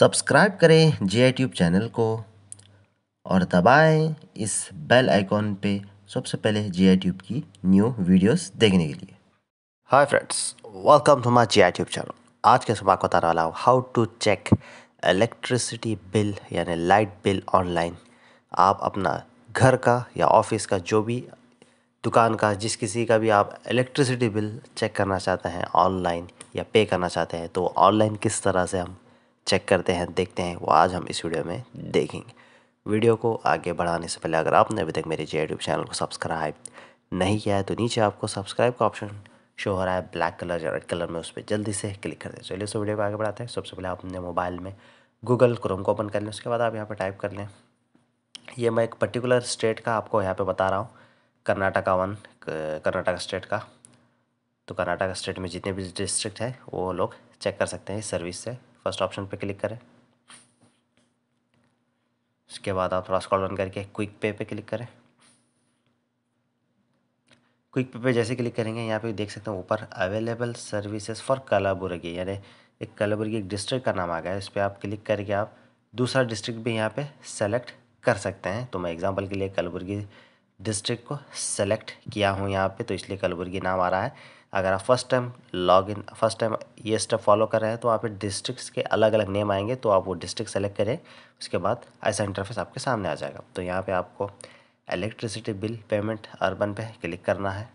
subscribe करें जे I tube channel को और दबाएं इस बेल आइकॉन पे सबसे पहले जे आई ट्यूब की न्यू वीडियोस देखने के लिए hi friends welcome to my J I tube channel आज के सुबह को बताने वाला हूँ how to check electricity bill यानी लाइट बिल ऑनलाइन आप अपना घर का या ऑफिस का जो भी दुकान का जिस किसी का भी आप इलेक्ट्रिसिटी बिल चेक करना चाहते हैं ऑनलाइन या पे करना चाहते हैं तो ऑनलाइन किस तरह से हम चेक करते हैं देखते हैं वो आज हम इस वीडियो में देखेंगे वीडियो को आगे बढ़ाने से पहले अगर आपने अभी तक मेरे जे यूट्यूब चैनल को सब्सक्राइब नहीं किया है तो नीचे आपको सब्सक्राइब का ऑप्शन शो हो रहा है ब्लैक कलर या रेड कलर में उस पर जल्दी से क्लिक कर दें चलिए उस वीडियो को आगे बढ़ाते हैं सबसे पहले आपने मोबाइल में गूगल क्रोम को ओपन कर लें उसके बाद आप यहाँ पर टाइप कर लें ये मैं एक पर्टिकुलर स्टेट का आपको यहाँ पर बता रहा हूँ कर्नाटका वन कर्नाटका स्टेट का तो कर्नाटका स्टेट में जितने भी डिस्ट्रिक्ट हैं वो लोग चेक कर सकते हैं इस सर्विस से फर्स्ट ऑप्शन पे क्लिक करें उसके बाद आप थोड़ा स्कॉल रन करके क्विक पे पे क्लिक करें क्विक पे पे जैसे क्लिक करेंगे यहाँ पे देख सकते हैं ऊपर अवेलेबल सर्विसेज फॉर कलाबुर्गी यानी एक कलाबुर्गी एक डिस्ट्रिक्ट का नाम आ गया है इस पर आप क्लिक करके आप दूसरा डिस्ट्रिक्ट भी यहाँ पे सेलेक्ट कर सकते हैं तो मैं एग्जांपल के लिए कलाबुर्गी डिस्ट्रिक्ट को सेलेक्ट किया हूँ यहाँ पे तो इसलिए कलबुर्गी नाम आ रहा है अगर आप first time log in first time ये स्टेप फॉलो कर रहे हैं तो वहाँ पे डिस्ट्रिक्ट्स के अलग अलग नेम आएंगे तो आप वो डिस्ट्रिक्ट सेलेक्ट करें उसके बाद ऐसा इंटरफेस आपके सामने आ जाएगा तो यहाँ पे आपको इलेक्ट्रिसिटी बिल पेमेंट अर्बन पे क्लिक करना है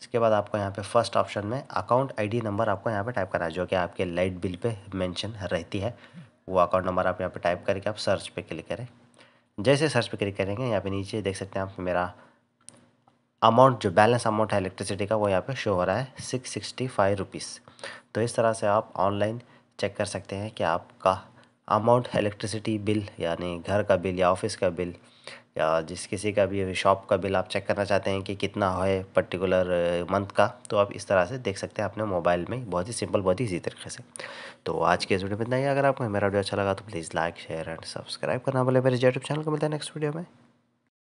इसके बाद आपको यहाँ पे फर्स्ट ऑप्शन में अकाउंट आईडी नंबर आपको यहाँ पे टाइप करना है जो कि आपके लाइट बिल पे मेंशन रहती है वो अकाउंट नंबर आप यहाँ पे टाइप करके आप सर्च पे क्लिक करें जैसे सर्च पर क्लिक करेंगे यहाँ पे नीचे देख सकते हैं आप मेरा अमाउंट जो बैलेंस अमाउंट है इलेक्ट्रिसिटी का वो यहाँ पे शो हो रहा है सिक्स सिक्सटी फाइव रुपीज़ तो इस तरह से आप ऑनलाइन चेक कर सकते हैं कि आपका अमाउंट इलेक्ट्रिसिटी बिल यानी घर का बिल या ऑफिस का बिल या जिस किसी का भी शॉप का बिल आप चेक करना चाहते हैं कि कितना है पर्टिकुलर मंथ का तो आप इस तरह से देख सकते हैं अपने मोबाइल में बहुत ही सिंपल बहुत ही इजी तरीके से तो आज के इस वीडियो में इतना ही अगर आपको मेरा वीडियो अच्छा लगा तो please like share and subscribe करना बोले मेरे यूट्यूब चैनल को मिलता है नेक्स्ट वीडियो में